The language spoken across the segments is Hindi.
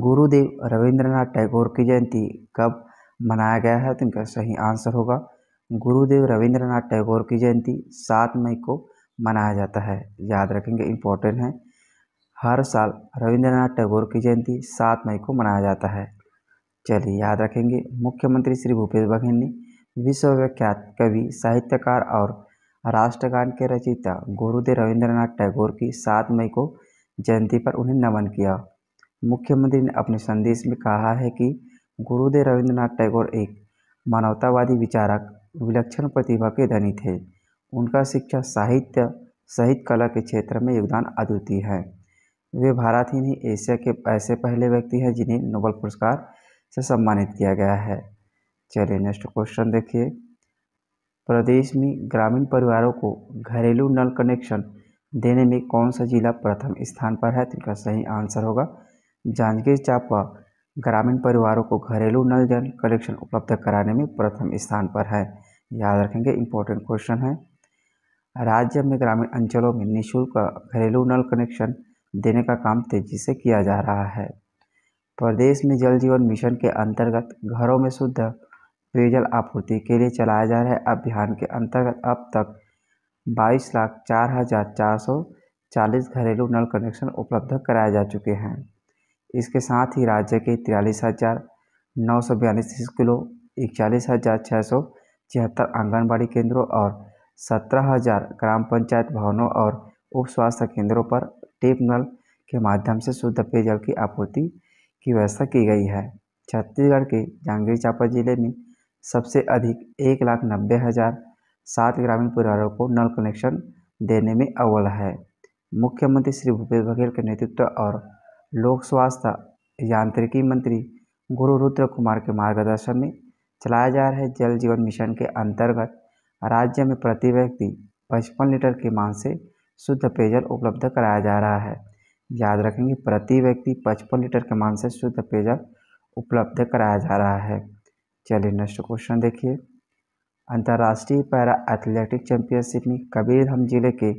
गुरुदेव रविंद्रनाथ टैगोर की जयंती कब मनाया गया है तो इनका सही आंसर होगा गुरुदेव रविंद्रनाथ टैगोर की जयंती सात मई को मनाया जाता है याद रखेंगे इम्पोर्टेंट है हर साल रविंद्रनाथ टैगोर की जयंती सात मई को मनाया जाता है चलिए याद रखेंगे मुख्यमंत्री श्री भूपेश बघेल ने विश्वविख्यात कवि साहित्यकार और राष्ट्रगान के रचयिता गुरुदेव रविंद्रनाथ टैगोर की सात मई को जयंती पर उन्हें नमन किया मुख्यमंत्री ने अपने संदेश में कहा है कि गुरुदेव रविंद्रनाथ टैगोर एक मानवतावादी विचारक विलक्षण प्रतिभा के धनी थे उनका शिक्षा साहित्य सहित कला के क्षेत्र में योगदान अद्वितीय है वे भारत ही नहीं एशिया के ऐसे पहले व्यक्ति हैं जिन्हें नोबल पुरस्कार से सम्मानित किया गया है चलिए नेक्स्ट क्वेश्चन देखिए प्रदेश में ग्रामीण परिवारों को घरेलू नल कनेक्शन देने में कौन सा जिला प्रथम स्थान पर है तो इनका सही आंसर होगा जांजगीर चापा ग्रामीण परिवारों को घरेलू नल जल कनेक्शन उपलब्ध कराने में प्रथम स्थान पर है याद रखेंगे इम्पोर्टेंट क्वेश्चन है राज्य में ग्रामीण अंचलों में निःशुल्क घरेलू नल कनेक्शन देने का काम तेजी से किया जा रहा है प्रदेश में जल जीवन मिशन के अंतर्गत घरों में शुद्ध पेयजल आपूर्ति के लिए चलाया जा रहे अभियान के अंतर्गत अब तक बाईस लाख चार हज़ार चार सौ चालीस घरेलू नल कनेक्शन उपलब्ध कराए जा चुके हैं इसके साथ ही राज्य के तिरालीस हज़ार नौ सौ बयालीस स्कूलों इकचालीस हज़ार छः सौ छिहत्तर आंगनबाड़ी केंद्रों और सत्रह हज़ार ग्राम पंचायत भवनों और उप स्वास्थ्य केंद्रों पर टेप नल के माध्यम से शुद्ध पेयजल की आपूर्ति की व्यवस्था की गई है छत्तीसगढ़ के जांगीर चांपा जिले में सबसे अधिक एक लाख नब्बे हज़ार सात ग्रामीण परिवारों को नल कनेक्शन देने में अव्वल है मुख्यमंत्री श्री भूपेश बघेल के नेतृत्व और लोक स्वास्थ्य यांत्रिकी मंत्री गुरु रुद्र कुमार के मार्गदर्शन में चलाया जा रहे जल जीवन मिशन के अंतर्गत राज्य में प्रति व्यक्ति पचपन लीटर की मान से शुद्ध पेयजल उपलब्ध कराया जा रहा है याद रखेंगे प्रति व्यक्ति पचपन लीटर के मान से शुद्ध पेयजल उपलब्ध कराया जा रहा है चलिए नेक्स्ट क्वेश्चन देखिए अंतर्राष्ट्रीय पैरा एथलेटिक चैंपियनशिप में कबीरधाम जिले के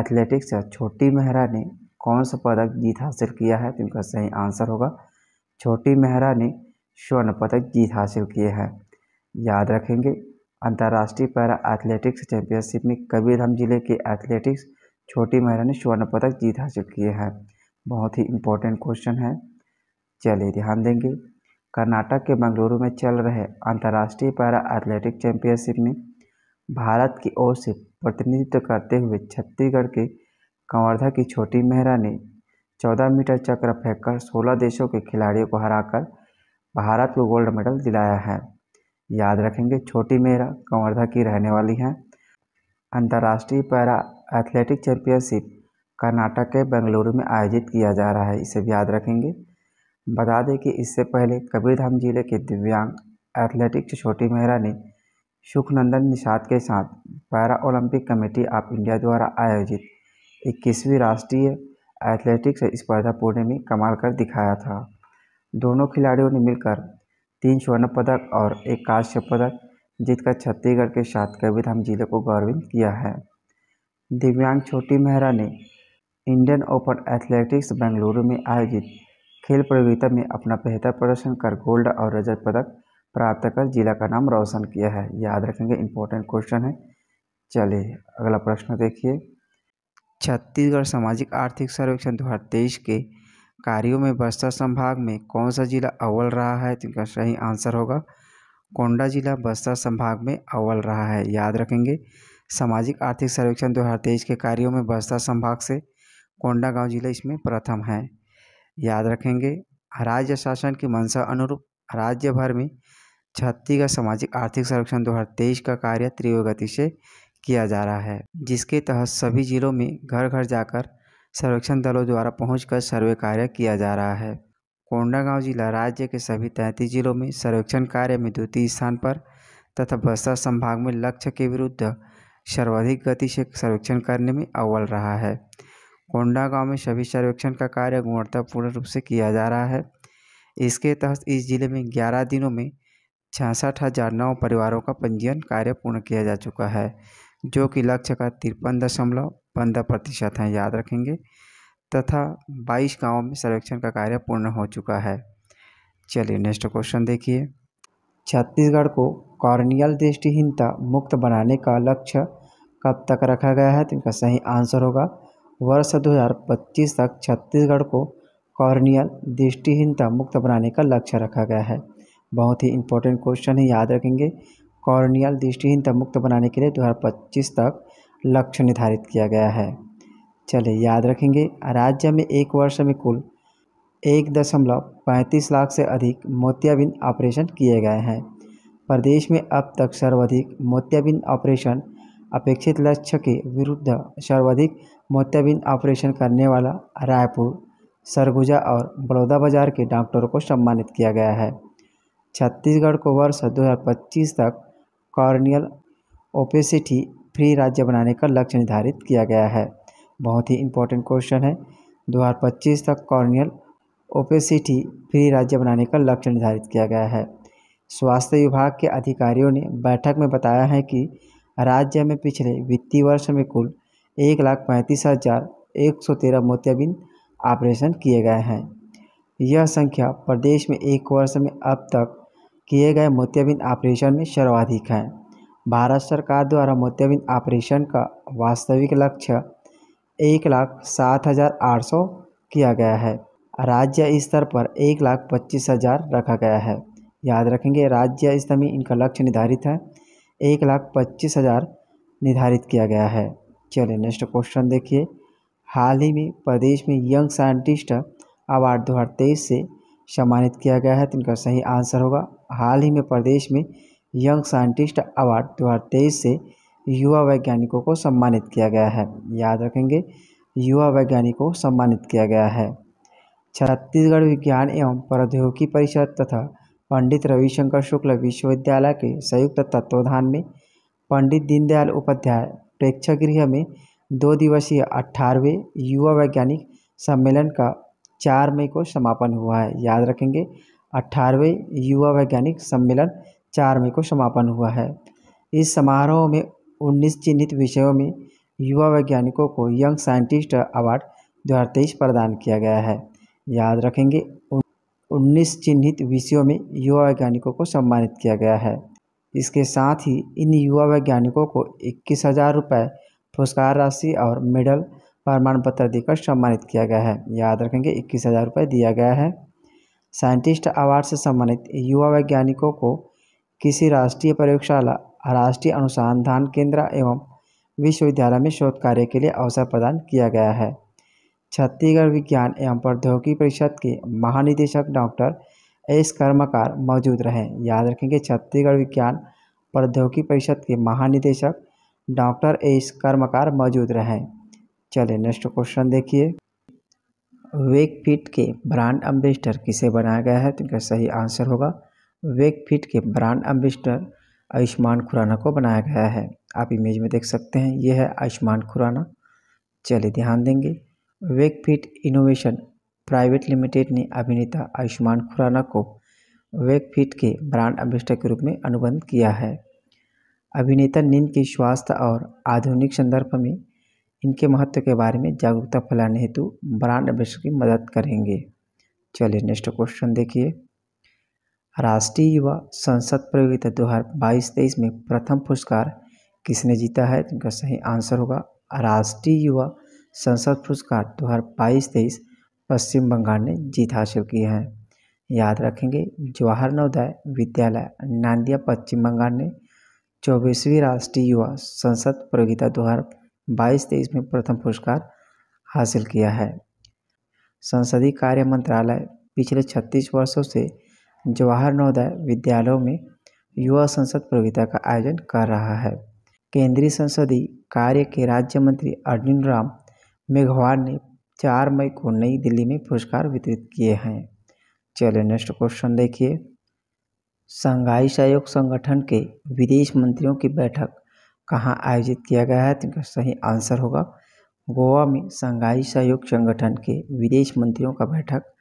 एथलेटिक्स छोटी मेहरा ने कौन सा पदक जीत हासिल किया है तो इनका सही आंसर होगा छोटी मेहरा ने स्वर्ण पदक जीत हासिल किए हैं याद रखेंगे अंतर्राष्ट्रीय पैरा एथलेटिक्स चैंपियनशिप में कबीरधाम जिले के एथलेटिक्स छोटी मेहरा ने स्वर्ण पदक जीत हासिल किए हैं बहुत ही इंपॉर्टेंट क्वेश्चन है चलिए ध्यान देंगे कर्नाटक के बंगलुरु में चल रहे अंतर्राष्ट्रीय पैरा एथलेटिक्स चैंपियनशिप में भारत की ओर से प्रतिनिधित्व करते हुए छत्तीसगढ़ के कंवर्धा की छोटी मेहरा ने चौदह मीटर चक्र फेंककर सोलह देशों के खिलाड़ियों को हराकर भारत को गोल्ड मेडल दिलाया है याद रखेंगे छोटी मेहरा कंवर्धा की रहने वाली हैं अंतर्राष्ट्रीय पैरा एथलेटिक चैंपियनशिप कर्नाटक के बेंगलुरु में आयोजित किया जा रहा है इसे भी याद रखेंगे बता दें कि इससे पहले कबीरधाम जिले के दिव्यांग एथलेटिक छोटी मेहरा ने सुखनंदन निषाद के साथ para Olympic committee of India द्वारा आयोजित इक्कीसवीं राष्ट्रीय एथलेटिक्स स्पर्धा पुणे में कमाल कर दिखाया था दोनों खिलाड़ियों ने मिलकर तीन स्वर्ण पदक और एक कांस्य पदक जीतकर छत्तीसगढ़ के साथ कबीरधाम जिले को गौरवित किया है दिव्यांग छोटी मेहरा ने इंडियन ओपन एथलेटिक्स बेंगलुरु में आयोजित खेल प्रतियोगिता में अपना बेहतर प्रदर्शन कर गोल्ड और रजत पदक प्राप्त कर जिला का नाम रोशन किया है याद रखेंगे इंपॉर्टेंट क्वेश्चन है चलिए अगला प्रश्न देखिए छत्तीसगढ़ सामाजिक आर्थिक सर्वेक्षण दो हज़ार तेईस के कार्यों में बस्तर संभाग में कौन सा जिला अव्वल रहा है तो इनका सही आंसर होगा कोंडा जिला बस्तर संभाग में अव्वल रहा है याद रखेंगे सामाजिक आर्थिक सर्वेक्षण दो हज़ार तेईस के कार्यों में बस्तर संभाग से कोंडा गांव जिला इसमें प्रथम है याद रखेंगे राज्य शासन की मंशा अनुरूप राज्य भर में छत्तीसगढ़ सामाजिक आर्थिक सर्वेक्षण तेईस का कार्य तीव्र गति से किया जा रहा है जिसके तहत सभी जिलों में घर घर जाकर सर्वेक्षण दलों द्वारा पहुंचकर सर्वे कार्य किया जा रहा है कोंडागांव जिला राज्य के सभी तैंतीस जिलों में सर्वेक्षण कार्य में द्वितीय स्थान पर तथा बस्तर संभाग में लक्ष्य के विरुद्ध सर्वाधिक गति से सर्वेक्षण करने में अव्वल रहा है कोंडागांव में सभी सर्वेक्षण का कार्य गुणवत्तापूर्ण रूप से किया जा रहा है इसके तहत इस जिले में ग्यारह दिनों में छियासठ हज़ार नौ परिवारों का पंजीयन कार्य पूर्ण किया जा चुका है जो कि लक्ष्य का तिरपन दशमलव पंद्रह प्रतिशत है याद रखेंगे तथा बाईस गाँव में सर्वेक्षण का कार्य पूर्ण हो चुका है चलिए नेक्स्ट क्वेश्चन देखिए छत्तीसगढ़ को कॉर्नियल दृष्टिहीनता मुक्त बनाने का लक्ष्य कब तक रखा गया है तो इनका सही आंसर होगा वर्ष 2025 तक छत्तीसगढ़ को कॉर्नियल दृष्टिहीनता मुक्त बनाने का लक्ष्य रखा गया है बहुत ही इंपॉर्टेंट क्वेश्चन है याद रखेंगे कॉर्नियल दृष्टिहीनता मुक्त बनाने के लिए 2025 तक लक्ष्य निर्धारित किया गया है चलिए याद रखेंगे राज्य में एक वर्ष में कुल एक दशमलव पैंतीस लाख से अधिक मोतियाबिंद ऑपरेशन किए गए हैं प्रदेश में अब तक सर्वाधिक मोतियाबिंद ऑपरेशन अपेक्षित लक्ष्य के विरुद्ध सर्वाधिक मोतियाबिंद ऑपरेशन करने वाला रायपुर सरगुजा और बाजार के डॉक्टरों को सम्मानित किया गया है छत्तीसगढ़ को वर्ष 2025 तक कॉर्नियल ओपेसिटी फ्री राज्य बनाने का लक्ष्य निर्धारित किया गया है बहुत ही इंपॉर्टेंट क्वेश्चन है 2025 तक कॉर्नियल ओपेसिटी फ्री राज्य बनाने का लक्ष्य निर्धारित किया गया है स्वास्थ्य विभाग के अधिकारियों ने बैठक में बताया है कि राज्य में पिछले वित्तीय वर्ष में कुल एक लाख पैंतीस हज़ार एक सौ तेरह मोतियाबिंद ऑपरेशन किए गए हैं यह संख्या प्रदेश में एक वर्ष में अब तक किए गए मोतियाबिंद ऑपरेशन में सर्वाधिक है भारत सरकार द्वारा मोतियाबिंद ऑपरेशन का वास्तविक लक्ष्य एक लाख सात हज़ार आठ सौ किया गया है राज्य स्तर पर एक लाख पच्चीस हज़ार रखा गया है याद रखेंगे राज्य स्तर में इनका लक्ष्य निर्धारित है एक लाख पच्चीस हज़ार निर्धारित किया गया है चलिए नेक्स्ट क्वेश्चन देखिए हाल ही में प्रदेश में यंग साइंटिस्ट अवार्ड दो हज़ार तेईस से सम्मानित किया गया है तो इनका सही आंसर होगा हाल ही में प्रदेश में यंग साइंटिस्ट अवार्ड दो हज़ार तेईस से युवा वैज्ञानिकों को सम्मानित किया गया है याद रखेंगे युवा वैज्ञानिकों को सम्मानित किया गया है छत्तीसगढ़ विज्ञान एवं प्रौद्योगिकी परिषद तथा पंडित रविशंकर शुक्ल विश्वविद्यालय के संयुक्त तत्वावधान में पंडित दीनदयाल उपाध्याय प्रेक्षागृह में दो दिवसीय अट्ठारहवें युवा वैज्ञानिक सम्मेलन का चार मई को समापन हुआ है याद रखेंगे अट्ठारहवें युवा वैज्ञानिक सम्मेलन चार मई को समापन हुआ है इस समारोह में उन्नीस चिन्हित विषयों में युवा वैज्ञानिकों को यंग साइंटिस्ट अवार्ड दो प्रदान किया गया है याद रखेंगे उन्नीस चिन्हित विषयों में युवा वैज्ञानिकों को सम्मानित किया गया है इसके साथ ही इन युवा वैज्ञानिकों को इक्कीस हज़ार रुपये पुरस्कार राशि और मेडल प्रमाण पत्र देकर सम्मानित किया गया है याद रखेंगे इक्कीस हज़ार रुपये दिया गया है साइंटिस्ट अवार्ड से सम्मानित युवा वैज्ञानिकों को किसी राष्ट्रीय प्रयोगशाला राष्ट्रीय अनुसंधान केंद्र एवं विश्वविद्यालय में शोध कार्य के लिए अवसर प्रदान किया गया है छत्तीसगढ़ विज्ञान एवं प्रौद्योगिकी परिषद के महानिदेशक डॉक्टर एस कर्मकार मौजूद रहे याद रखेंगे छत्तीसगढ़ विज्ञान प्रौद्योगिकी परिषद के महानिदेशक डॉक्टर एस कर्मकार मौजूद रहें चलिए नेक्स्ट क्वेश्चन देखिए फिट के ब्रांड एम्बेसडर किसे बनाया गया है तो इनका सही आंसर होगा फिट के ब्रांड एम्बेसडर आयुष्मान खुराना को बनाया गया है आप इमेज में देख सकते हैं ये है आयुष्मान खुराना चलिए ध्यान देंगे फिट इनोवेशन प्राइवेट लिमिटेड ने अभिनेता आयुष्मान खुराना को फिट के ब्रांड एम्बेसडर के रूप में अनुबंध किया है अभिनेता नींद के स्वास्थ्य और आधुनिक संदर्भ में इनके महत्व के बारे में जागरूकता फैलाने हेतु ब्रांड एम्बेसडर की मदद करेंगे चलिए नेक्स्ट क्वेश्चन देखिए राष्ट्रीय युवा संसद प्रतियोगिता दो हज़ार बाईस तेईस में प्रथम पुरस्कार किसने जीता है इनका सही आंसर होगा राष्ट्रीय युवा संसद पुरस्कार दो हज़ार बाईस तेईस पश्चिम बंगाल ने जीत हासिल की है याद रखेंगे जवाहर नवोदय विद्यालय नांदिया पश्चिम बंगाल ने चौबीसवीं राष्ट्रीय युवा संसद प्रतियोगिता दो हज़ार बाईस तेईस में प्रथम पुरस्कार हासिल किया है संसदीय कार्य मंत्रालय पिछले छत्तीस वर्षों से जवाहर नवोदय विद्यालयों में युवा संसद प्रतियोगिता का आयोजन कर रहा है केंद्रीय संसदीय कार्य के राज्य मंत्री अर्जुन राम मेघवाल ने चार मई को नई दिल्ली में पुरस्कार वितरित किए हैं चलिए नेक्स्ट क्वेश्चन देखिए संघाई सहयोग संगठन के विदेश मंत्रियों की बैठक कहाँ आयोजित किया गया है तो इनका सही आंसर होगा गोवा में संघाई सहयोग संगठन के विदेश मंत्रियों का बैठक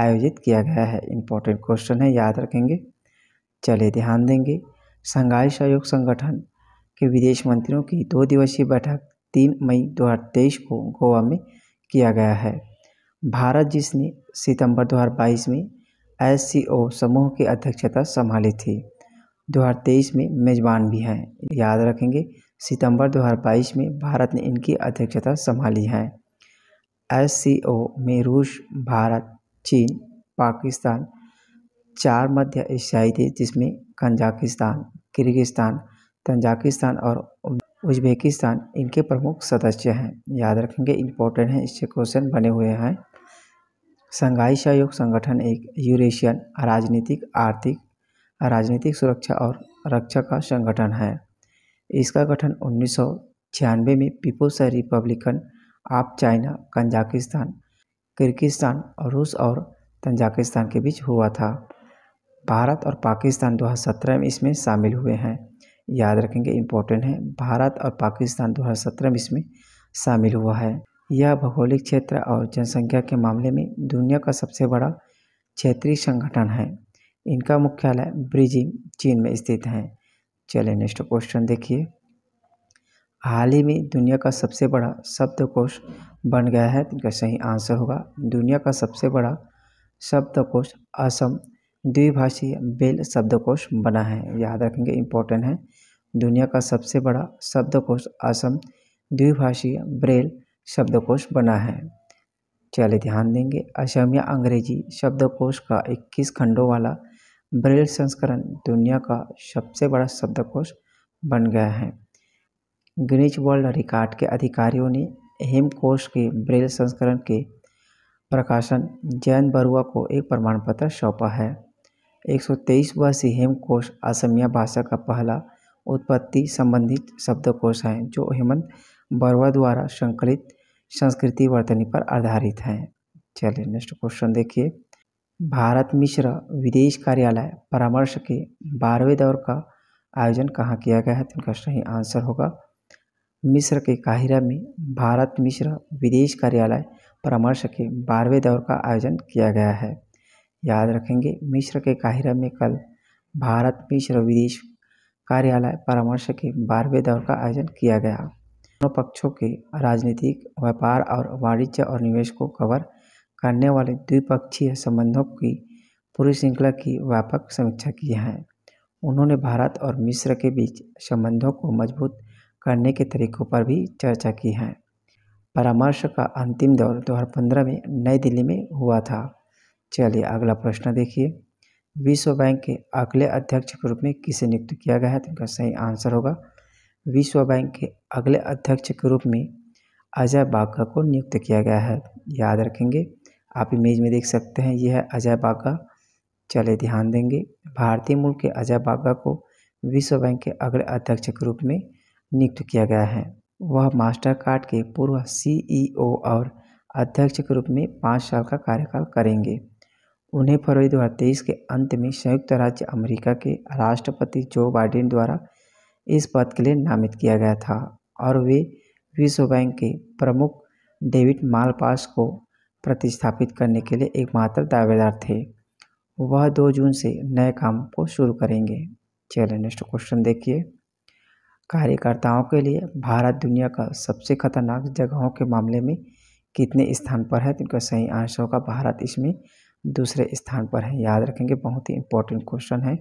आयोजित किया गया है इम्पोर्टेंट क्वेश्चन है याद रखेंगे चले ध्यान देंगे संघाई सहयोग संगठन के विदेश मंत्रियों की दो दिवसीय बैठक तीन मई तेईस को गोवा में किया गया है भारत जिसने सितंबर 2022 में एस समूह की अध्यक्षता संभाली थी दो हज़ार तेईस में मेज़बान भी हैं याद रखेंगे सितंबर दो हज़ार बाईस में भारत ने इनकी अध्यक्षता संभाली है एस में रूस भारत चीन पाकिस्तान चार मध्य एशियाई देश जिसमें कजाकिस्तान किर्गिस्तान तंजाकिस्तान और उज्बेकिस्तान इनके प्रमुख सदस्य हैं याद रखेंगे इंपॉर्टेंट हैं इससे क्वेश्चन बने हुए हैं संघाई सहयोग संगठन एक यूरेशियन राजनीतिक आर्थिक राजनीतिक सुरक्षा और रक्षा का संगठन है इसका गठन उन्नीस में people's republican of China Kazakhstan Kyrgyzstan रूस और तंजाकिस्तान के बीच हुआ था भारत और पाकिस्तान 2017 में इसमें शामिल हुए हैं याद रखेंगे इम्पोर्टेंट है भारत और पाकिस्तान 2017 में इसमें शामिल हुआ है यह भौगोलिक क्षेत्र और जनसंख्या के मामले में दुनिया का सबसे बड़ा क्षेत्रीय संगठन है इनका मुख्यालय ब्रीजिंग चीन में स्थित है चलिए नेक्स्ट क्वेश्चन देखिए हाल ही में दुनिया का सबसे बड़ा शब्दकोश बन गया है तो इनका सही आंसर होगा दुनिया का सबसे बड़ा शब्दकोश असम द्विभाषीय बेल शब्दकोश बना है याद रखेंगे इम्पोर्टेंट है दुनिया का सबसे बड़ा शब्दकोश असम द्विभाषीय ब्रेल शब्दकोश बना है चलिए ध्यान देंगे असमिया अंग्रेजी शब्दकोश का 21 खंडों वाला ब्रेल संस्करण दुनिया का सबसे बड़ा शब्दकोश बन गया है ग्रीच वर्ल्ड रिकॉर्ड के अधिकारियों ने हेमकोश के ब्रेल संस्करण के प्रकाशन जैन बरुआ को एक प्रमाण पत्र सौंपा है 123 वर्षीय हेमकोश असमिया भाषा का पहला उत्पत्ति संबंधित शब्दकोश है जो हेमंत बरुआ द्वारा संकलित संस्कृति वर्तनी पर आधारित हैं चलिए नेक्स्ट क्वेश्चन देखिए भारत मिश्र विदेश कार्यालय परामर्श के बारहवें दौर का आयोजन कहाँ किया गया है तो इनका सही आंसर होगा मिस्र के काहिरा में भारत मिश्र विदेश कार्यालय परामर्श के बारहवें दौर का आयोजन किया गया है याद रखेंगे मिस्र के काहिरा में कल भारत मिश्र विदेश कार्यालय परामर्श के बारहवें दौर का आयोजन किया गया दोनों पक्षों के राजनीतिक व्यापार और वाणिज्य और निवेश को कवर करने वाले द्विपक्षीय संबंधों की पूरी श्रृंखला की व्यापक समीक्षा की है उन्होंने भारत और मिस्र के बीच संबंधों को मजबूत करने के तरीकों पर भी चर्चा की है परामर्श का अंतिम दौर 2015 में नई दिल्ली में हुआ था चलिए अगला प्रश्न देखिए विश्व बैंक के अगले अध्यक्ष के रूप में किसे नियुक्त किया गया है तो इनका सही आंसर होगा विश्व बैंक के अगले अध्यक्ष के रूप में अजय बाघा को नियुक्त किया गया है याद रखेंगे आप इमेज में देख सकते हैं यह है अजय बागा चले ध्यान देंगे भारतीय मूल के अजय बागा को विश्व बैंक के अग्र अध्यक्ष के रूप में नियुक्त किया गया है वह मास्टर कार्ड के पूर्व सीईओ e और अध्यक्ष के रूप में पाँच साल का कार्यकाल करेंगे उन्हें फरवरी 2023 के अंत में संयुक्त राज्य अमेरिका के राष्ट्रपति जो बाइडेन द्वारा इस पद के लिए नामित किया गया था और वे विश्व बैंक के प्रमुख डेविड मालपास को प्रतिस्थापित करने के लिए एकमात्र दावेदार थे वह दो जून से नए काम को शुरू करेंगे चलिए नेक्स्ट क्वेश्चन देखिए कार्यकर्ताओं के लिए भारत दुनिया का सबसे खतरनाक जगहों के मामले में कितने स्थान पर है तो इनका सही आंसर होगा भारत इसमें दूसरे स्थान पर है याद रखेंगे बहुत ही इंपॉर्टेंट क्वेश्चन है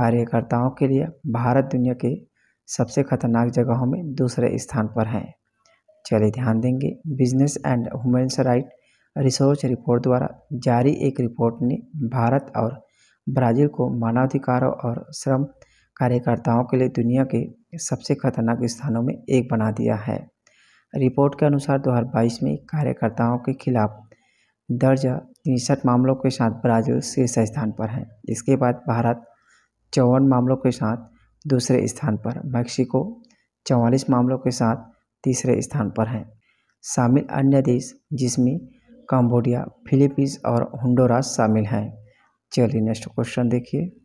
कार्यकर्ताओं के लिए भारत दुनिया के सबसे खतरनाक जगहों में दूसरे स्थान पर हैं चलिए ध्यान देंगे business and humans right research report द्वारा जारी एक रिपोर्ट ने भारत और ब्राज़ील को मानवाधिकारों और श्रम कार्यकर्ताओं के लिए दुनिया के सबसे खतरनाक स्थानों में एक बना दिया है रिपोर्ट के अनुसार 2022 में कार्यकर्ताओं के खिलाफ दर्ज तिरसठ मामलों के साथ ब्राज़ील शीर्ष स्थान पर है इसके बाद भारत चौवन मामलों के साथ दूसरे स्थान पर मैक्सिको चौवालीस मामलों के साथ तीसरे स्थान पर हैं शामिल अन्य देश जिसमें कंबोडिया फिलीपींस और होंडुरास शामिल हैं चलिए नेक्स्ट क्वेश्चन देखिए